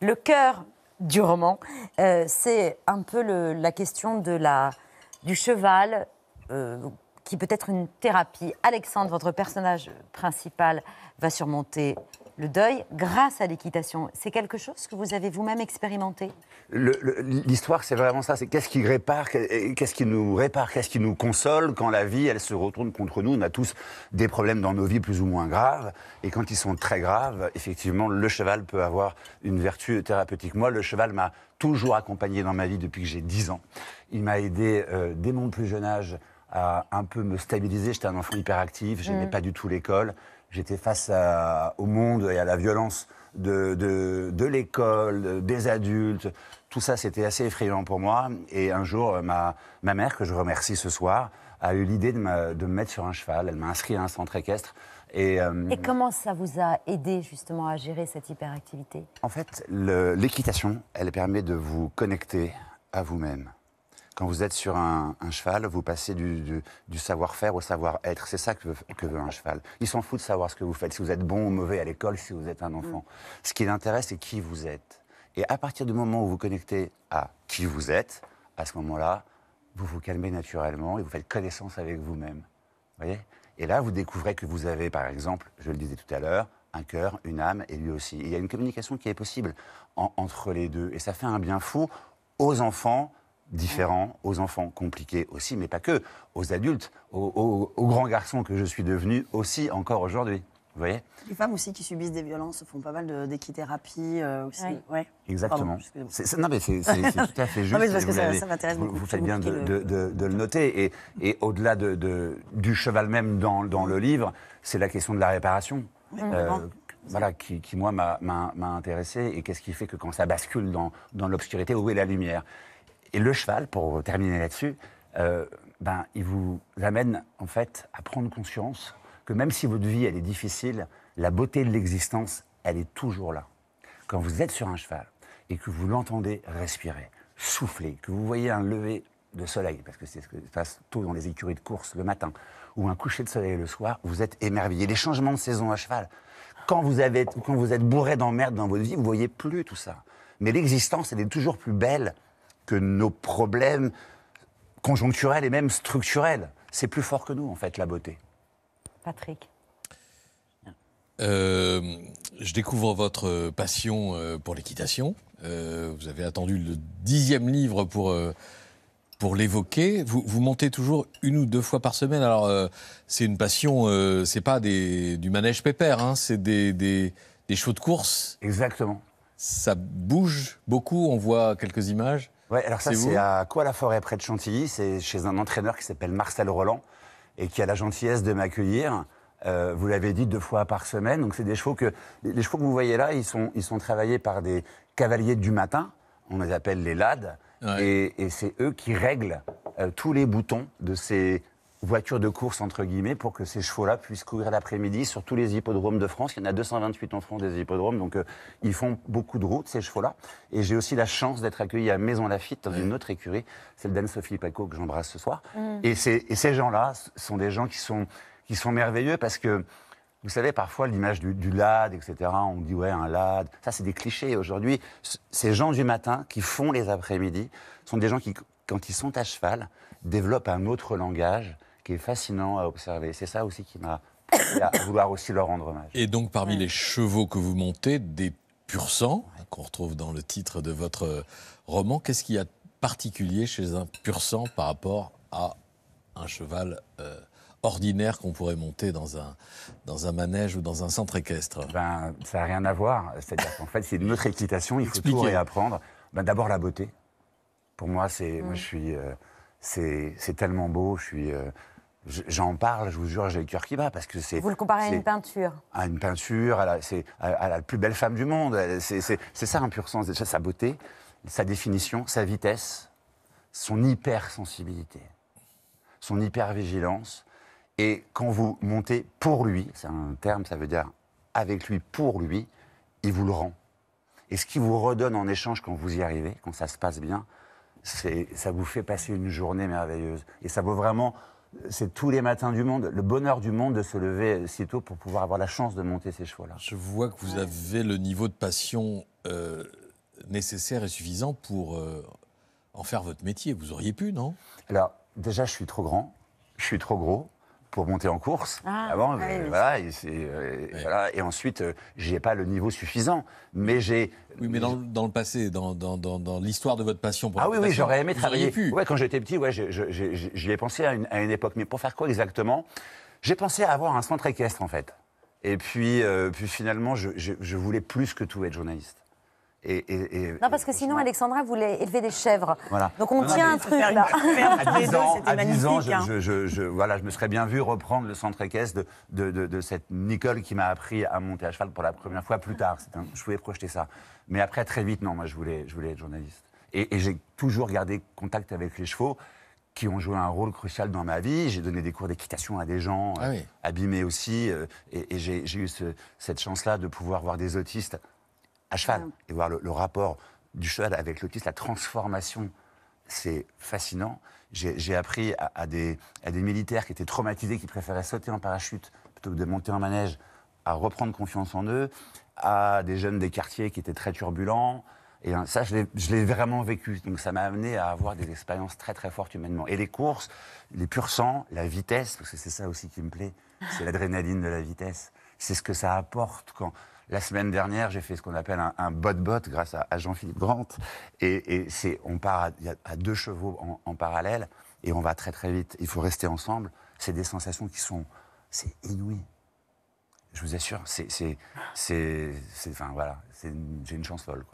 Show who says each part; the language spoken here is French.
Speaker 1: le cœur du roman, euh, c'est un peu la question de la, du cheval, euh, qui peut être une thérapie. Alexandre, votre personnage principal, va surmonter le deuil grâce à l'équitation. C'est quelque chose que vous avez vous-même expérimenté L'histoire, c'est vraiment ça. C'est qu'est-ce qui répare, qu'est-ce qui nous répare, qu'est-ce qui nous console quand la vie, elle se retourne contre nous. On a tous des problèmes dans nos vies plus ou moins graves. Et quand ils sont très graves, effectivement, le cheval peut avoir une vertu thérapeutique. Moi, le cheval m'a toujours accompagné dans ma vie depuis que j'ai 10 ans. Il m'a aidé euh, dès mon plus jeune âge à un peu me stabiliser. J'étais un enfant hyperactif, je n'aimais mm. pas du tout l'école. J'étais face au monde et à la violence de, l'école, des adultes. Tout ça, c'était assez effrayant pour moi. Et un jour, euh, ma, mère, que je remercie ce soir, a eu l'idée de, me, mettre sur un cheval. Elle m'a inscrit à un centre équestre. et, euh, comment ça vous a aidé justement à gérer cette hyperactivité En fait, l'équitation, elle permet de vous connecter à vous-même. Quand vous êtes sur un, cheval, vous passez du, savoir-faire au savoir-être. C'est ça que veut, un cheval. Il s'en fout de savoir ce que vous faites, si vous êtes bon ou mauvais à l'école, si vous êtes un mm. enfant. Ce qui l'intéresse, c'est qui vous êtes. Et à partir du moment où vous connectez à qui vous êtes, à ce moment-là, vous vous calmez naturellement et vous faites connaissance avec vous-même. voyez Et là, vous découvrez que vous avez, par exemple, je le disais tout à l'heure, un cœur, une âme et lui aussi. il y a une communication qui est possible entre les deux. Et ça fait un bien fou aux enfants différents, aux enfants compliqués aussi, mais pas que, aux adultes, aux, grands garçons que je suis devenu aussi encore aujourd'hui. Vous voyez Les femmes aussi qui subissent des violences font pas mal d'équithérapie euh, aussi. Ouais. Exactement. non, mais c'est tout à fait juste. Vous faites bien de, le... noter. Et, et au-delà du cheval même dans, le livre, c'est la question de la réparation. Euh, voilà, qui, moi m'a intéressé et qu'est-ce qui fait que quand ça bascule dans, dans l'obscurité, où est la lumière et le cheval, pour terminer là-dessus, euh, ben, il vous amène en fait à prendre conscience que même si votre vie elle est difficile, la beauté de l'existence, elle est toujours là. Quand vous êtes sur un cheval et que vous l'entendez respirer, souffler, que vous voyez un lever de soleil, parce que c'est ce que se passe tôt dans les écuries de course le matin, ou un coucher de soleil le soir, vous êtes émerveillé. Les changements de saison à cheval, quand vous, avez, quand vous êtes bourré d'emmerdes dans votre vie, vous voyez plus tout ça. Mais l'existence, elle est toujours plus belle que nos problèmes conjoncturels et même structurels. C'est plus fort que nous, en fait, la beauté. Patrick.
Speaker 2: Euh, je découvre votre euh, passion euh, pour l'équitation. vous avez attendu le dixième livre pour, pour l'évoquer. Vous, vous, montez toujours une ou deux fois par semaine. Alors, c'est une passion, c'est pas des, du manège pépère, hein, c'est des, des, des shows de course. Exactement. Ça bouge beaucoup, on voit quelques images. Ouais, alors ça, c'est
Speaker 1: à quoi la forêt près de Chantilly C'est chez un entraîneur qui s'appelle Marcel Roland et qui a la gentillesse de m'accueillir. Euh, vous l'avez dit deux fois par semaine. Donc c'est des chevaux que les chevaux que vous voyez là, ils sont ils sont travaillés par des cavaliers du matin. On les appelle les lades, Et, c'est eux qui règlent euh, tous les boutons de ces voiture de course, entre guillemets, pour que ces chevaux-là puissent courir l'après-midi sur tous les hippodromes de France. Il y en a 228 en France des hippodromes, donc euh, ils font beaucoup de routes, ces chevaux-là. Et j'ai aussi la chance d'être accueilli à Maison Lafitte, dans une autre écurie, celle d'Anne-Sophie Paco, que j'embrasse ce soir. Mmh. Et, ces, gens-là sont des gens qui sont, qui sont merveilleux parce que vous savez, parfois, l'image du, du, LAD, etc., on dit, ouais, un LAD. Ça, c'est des clichés. Aujourd'hui, ces gens du matin qui font les après-midi sont des gens qui, quand ils sont à cheval, développent un autre langage est fascinant à observer. C'est ça aussi qui m'a à
Speaker 2: vouloir aussi leur rendre hommage. Et donc, parmi les chevaux que vous montez, des pur sang, hein, qu'on retrouve dans le titre de votre euh, roman, qu'est-ce qu'il y a de particulier chez un pur sang par rapport à un cheval euh, ordinaire qu'on pourrait monter dans un, dans un manège ou dans un centre équestre eh ben, Ça n'a rien à voir. C'est-à-dire qu'en fait, c'est une autre équitation, il
Speaker 1: faut tout réapprendre. Ben, D'abord, la beauté. Pour moi, c'est moi, je suis, euh, c'est tellement beau. Je suis. J'en parle, je vous jure, j'ai le cœur qui bat parce que c'est. Vous le comparez à une peinture. À une peinture, à la, à, la plus belle femme du monde. C'est ça un pur sens. Déjà sa beauté, sa définition, sa vitesse, son hypersensibilité, son hypervigilance. Et quand vous montez pour lui, c'est un terme, ça veut dire avec lui, pour lui, il vous le rend. Et ce qu'il vous redonne en échange quand vous y arrivez, quand ça se passe bien, c'est ça vous fait passer une journée merveilleuse. Et ça vaut vraiment c'est tous les matins du monde, le bonheur du monde de se lever euh, si tôt pour
Speaker 2: pouvoir avoir la chance de monter ces chevaux-là. Je vois que vous avez le niveau de passion euh, nécessaire et suffisant pour euh, en faire votre métier. Vous auriez pu, non Alors, déjà, je suis trop grand, je suis trop gros pour monter en course. avant, voilà,
Speaker 1: et, ensuite, euh, j'ai pas le niveau suffisant, mais j'ai. Oui, mais dans,
Speaker 2: le passé, dans, dans, dans l'histoire de votre passion pour. Ah oui, oui, j'aurais aimé travailler.
Speaker 1: Ouais, quand j'étais petit, ouais, j'y ai, pensé à une, à une, époque, mais pour faire quoi exactement J'ai pensé à avoir un centre équestre en fait. Et puis, euh, puis finalement, je, je, je voulais plus que tout être journaliste. Et, non, parce que sinon, Alexandra voulait élever des chèvres. Donc on tient un truc là. à 10 10 ans je, me serais bien vu reprendre le centre équestre de, de, de, cette Nicole qui m'a appris à monter à cheval pour la première fois plus tard. je pouvais projeter ça. Mais après, très vite, non, moi je voulais, je voulais être journaliste. Et, j'ai toujours gardé contact avec les chevaux qui ont joué un rôle crucial dans ma vie. J'ai donné des cours d'équitation à des gens ah euh, abîmés aussi. Euh, et j'ai eu cette chance-là de pouvoir voir des autistes à cheval et voir le, rapport du cheval avec l'autisme, la transformation. C'est fascinant. J'ai appris à, des, à des militaires qui étaient traumatisés, qui préféraient sauter en parachute plutôt que de monter en manège, à reprendre confiance en eux, à des jeunes des quartiers qui étaient très turbulents. Et hein, ça, je l'ai vraiment vécu. Donc ça m'a amené à avoir des expériences très très fortes humainement. Et les courses, les purs sang, la vitesse, parce que c'est ça aussi qui me plaît, c'est l'adrénaline de la vitesse. C'est ce que ça apporte quand, la semaine dernière, j'ai fait ce qu'on appelle un, bot-bot grâce à, Jean-Philippe Grant. Et, c'est, on part à, deux chevaux en, parallèle et on va très très vite. Il faut rester ensemble. C'est des sensations qui sont. C'est inouï. Je vous assure, c'est. enfin, voilà, j'ai une chance folle. Quoi.